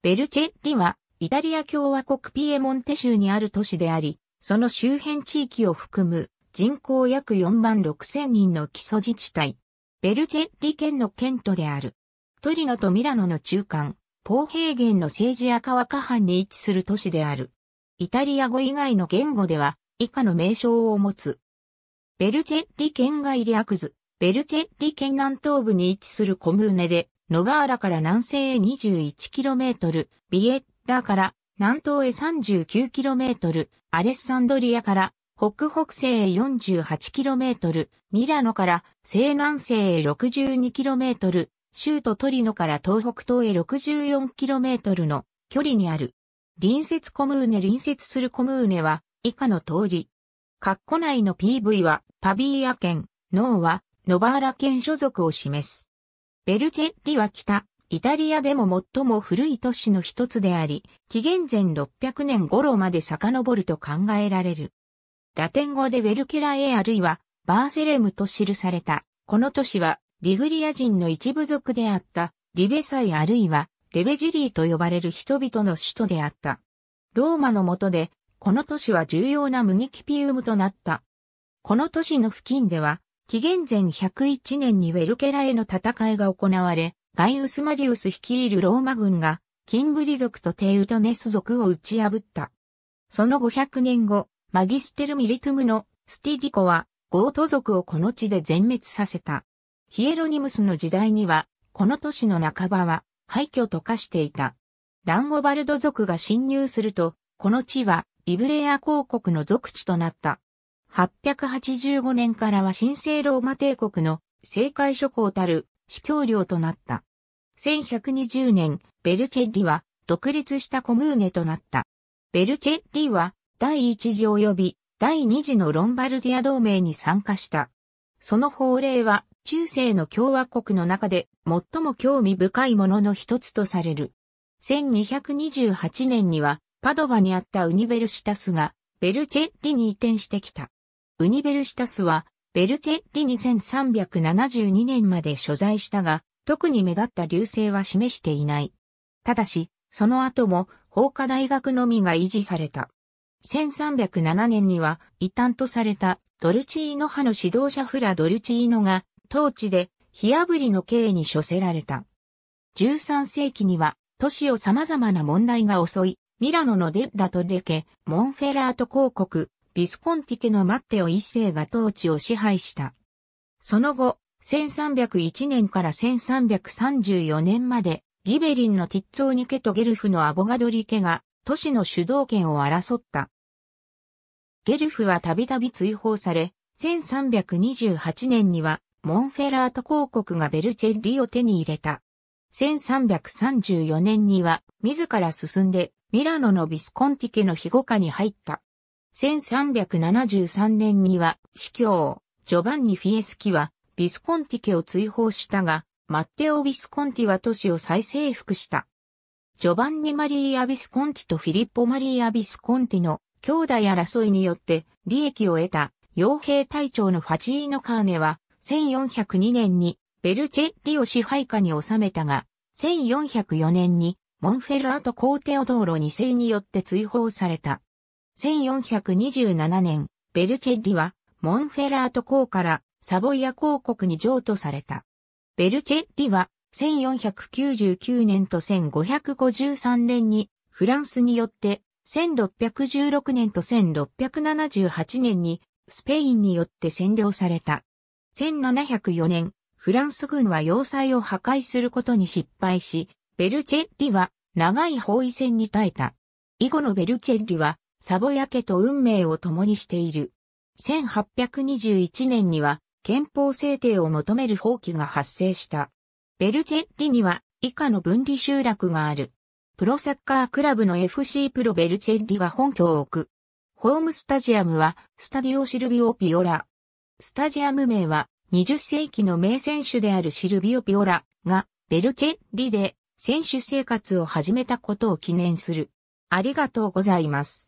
ベルチェッリは、イタリア共和国ピエモンテ州にある都市であり、その周辺地域を含む人口約4万6千人の基礎自治体。ベルチェッリ県の県都である。トリノとミラノの中間、ポー平原の政治赤下藩に位置する都市である。イタリア語以外の言語では、以下の名称を持つ。ベルチェッリ県外略図、ベルチェッリ県南東部に位置するコムーネで、ノバーラから南西へ 21km、ビエッラから南東へ 39km、アレッサンドリアから北北西へ 48km、ミラノから西南西へ 62km、州都トリノから東北東へ 64km の距離にある。隣接コムーネ隣接するコムーネは以下の通り。カッコ内の PV はパビーア県、脳はノバーラ県所属を示す。ベルチェッリは北、イタリアでも最も古い都市の一つであり、紀元前600年頃まで遡ると考えられる。ラテン語でベルケラエあるいはバーセレムと記された。この都市はリグリア人の一部族であったリベサイあるいはレベジリーと呼ばれる人々の首都であった。ローマの下でこの都市は重要なムニキピウムとなった。この都市の付近では紀元前101年にウェルケラへの戦いが行われ、ガイウス・マリウス率いるローマ軍が、キンブリ族とテウトネス族を打ち破った。その500年後、マギステル・ミリトゥムのスティリコは、ゴート族をこの地で全滅させた。ヒエロニムスの時代には、この都市の半ばは廃墟と化していた。ランゴバルド族が侵入すると、この地はイブレア公国の属地となった。885年からは神聖ローマ帝国の政界諸侯たる司教領となった。1120年、ベルチェッリは独立したコムーネとなった。ベルチェッリは第一次及び第二次のロンバルディア同盟に参加した。その法令は中世の共和国の中で最も興味深いものの一つとされる。1228年にはパドバにあったウニベルシタスがベルチェッリに移転してきた。ウニベルシタスは、ベルチェッリ2372年まで所在したが、特に目立った流星は示していない。ただし、その後も、法科大学のみが維持された。1307年には、異端とされたドルチーノ派の指導者フラ・ドルチーノが、当地で、火炙りの刑に処せられた。13世紀には、都市を様々な問題が襲い、ミラノのデッラとレケ、モンフェラート公国、ビスコンティ家のマッテオ一世が統治を支配した。その後、1301年から1334年まで、ギベリンのティッツォーニ家とゲルフのアボガドリ家が都市の主導権を争った。ゲルフはたびたび追放され、1328年にはモンフェラート公国がベルチェッリを手に入れた。1334年には自ら進んでミラノのビスコンティ家の庇護下に入った。1373年には、司教、ジョバンニ・フィエスキは、ビスコンティ家を追放したが、マッテオ・ビスコンティは都市を再征服した。ジョバンニ・マリーア・ビスコンティとフィリッポ・マリーア・ビスコンティの兄弟争いによって利益を得た傭兵隊長のファチーノ・カーネは1402年にベルチェッリを支配下に収めたが、1404年にモンフェルアト・コーテオ道路2世によって追放された。1427年、ベルチェッリは、モンフェラート公からサボイア公国に譲渡された。ベルチェッリは、1499年と1553年に、フランスによって、1616年と1678年に、スペインによって占領された。1704年、フランス軍は要塞を破壊することに失敗し、ベルチェッリは長い包囲戦に耐えた。以後のベルチェッリはサボヤ家と運命を共にしている。1821年には憲法制定を求める法規が発生した。ベルチェッリには以下の分離集落がある。プロサッカークラブの FC プロベルチェッリが本拠を置く。ホームスタジアムはスタディオシルビオ・ピオラ。スタジアム名は20世紀の名選手であるシルビオ・ピオラがベルチェッリで選手生活を始めたことを記念する。ありがとうございます。